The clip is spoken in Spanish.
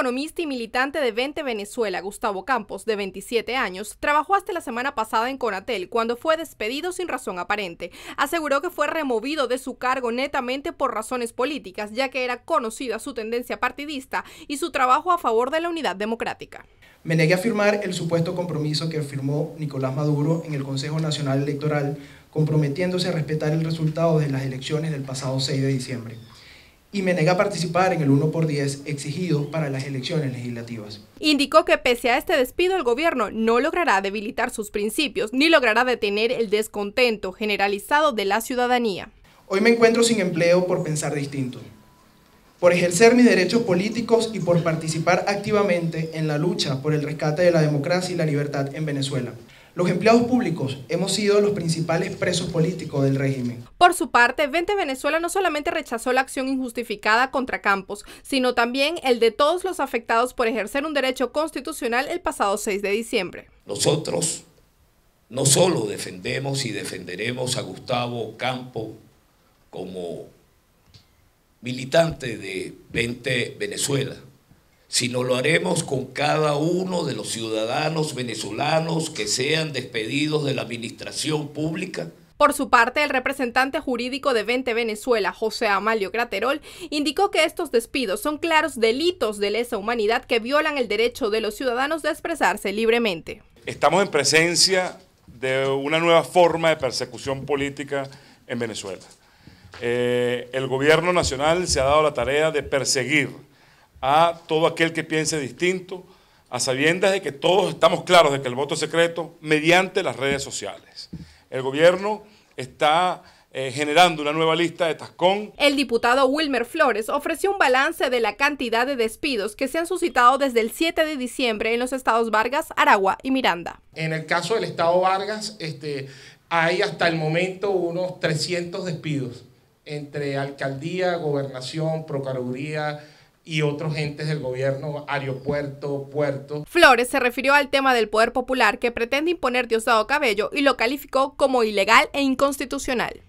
economista y militante de 20 Venezuela, Gustavo Campos, de 27 años, trabajó hasta la semana pasada en Conatel cuando fue despedido sin razón aparente. Aseguró que fue removido de su cargo netamente por razones políticas, ya que era conocida su tendencia partidista y su trabajo a favor de la unidad democrática. Me negué a firmar el supuesto compromiso que firmó Nicolás Maduro en el Consejo Nacional Electoral, comprometiéndose a respetar el resultado de las elecciones del pasado 6 de diciembre y me nega a participar en el 1 por 10 exigido para las elecciones legislativas. Indicó que pese a este despido el gobierno no logrará debilitar sus principios ni logrará detener el descontento generalizado de la ciudadanía. Hoy me encuentro sin empleo por pensar distinto por ejercer mis derechos políticos y por participar activamente en la lucha por el rescate de la democracia y la libertad en Venezuela. Los empleados públicos hemos sido los principales presos políticos del régimen. Por su parte, Vente Venezuela no solamente rechazó la acción injustificada contra Campos, sino también el de todos los afectados por ejercer un derecho constitucional el pasado 6 de diciembre. Nosotros no solo defendemos y defenderemos a Gustavo Campos como militante de 20 Venezuela, si no lo haremos con cada uno de los ciudadanos venezolanos que sean despedidos de la administración pública por su parte, el representante jurídico de 20 Venezuela, José Amalio Craterol, indicó que estos despidos son claros delitos de lesa humanidad que violan el derecho de los ciudadanos de expresarse libremente. Estamos en presencia de una nueva forma de persecución política en Venezuela. Eh, el gobierno nacional se ha dado la tarea de perseguir a todo aquel que piense distinto, a sabiendas de que todos estamos claros de que el voto es secreto mediante las redes sociales. El gobierno está eh, generando una nueva lista de Tascón. El diputado Wilmer Flores ofreció un balance de la cantidad de despidos que se han suscitado desde el 7 de diciembre en los estados Vargas, Aragua y Miranda. En el caso del estado Vargas, este, hay hasta el momento unos 300 despidos entre alcaldía, gobernación, procuraduría, y otros entes del gobierno, aeropuerto, puerto. Flores se refirió al tema del poder popular que pretende imponer Diosdado Cabello y lo calificó como ilegal e inconstitucional.